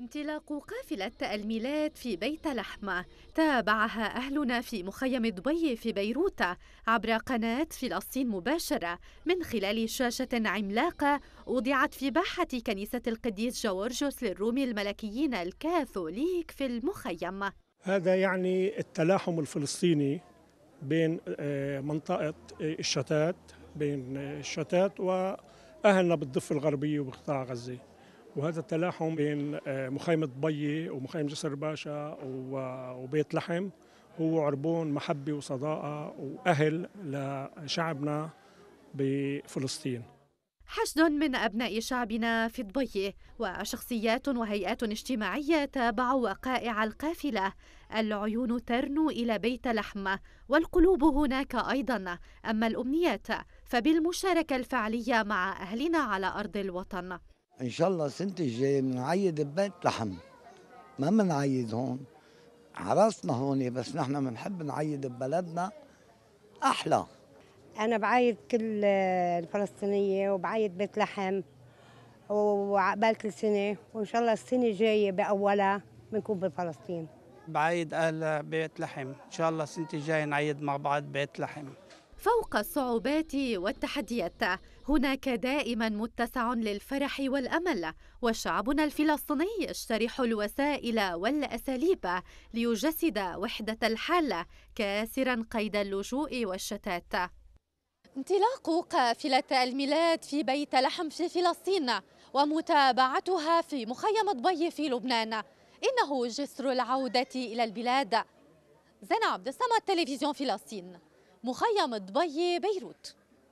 انطلاق قافلة الميلاد في بيت لحمة تابعها أهلنا في مخيم دبي في بيروت عبر قناة فلسطين مباشرة من خلال شاشة عملاقة وضعت في باحة كنيسة القديس جورجوس للروم الملكيين الكاثوليك في المخيم هذا يعني التلاحم الفلسطيني بين آه، منطقة آه، الشتات بين آه، الشتات وأهلنا بالضفة الغربية وبقطاع غزة وهذا التلاحم بين آه، مخيمة ضبية ومخيم جسر باشا وبيت لحم هو عربون محبة وصداقة وأهل لشعبنا بفلسطين حشد من أبناء شعبنا في ضبية وشخصيات وهيئات اجتماعية تابعوا وقائع القافلة العيون ترنو إلى بيت لحم والقلوب هناك أيضا أما الأمنيات فبالمشاركة الفعلية مع أهلنا على أرض الوطن ان شاء الله السنه الجايه بنعيد ببيت لحم ما بنعيد هون عرسنا هون بس نحن بنحب نعيد ببلدنا احلى انا بعيد كل الفلسطينيه وبعيد بيت لحم وعقبال كل سنه وان شاء الله السنه الجايه باولها بنكون بفلسطين بعيد اهل بيت لحم ان شاء الله السنه الجايه نعيد مع بعض بيت لحم فوق الصعوبات والتحديات هناك دائما متسع للفرح والامل وشعبنا الفلسطيني يشترح الوسائل والاساليب ليجسد وحده الحاله كاسرا قيد اللجوء والشتات انطلاق قافله الميلاد في بيت لحم في فلسطين ومتابعتها في مخيم ضبي في لبنان انه جسر العوده الى البلاد زنا عبد الصمد تلفزيون فلسطين مخيم دبي بيروت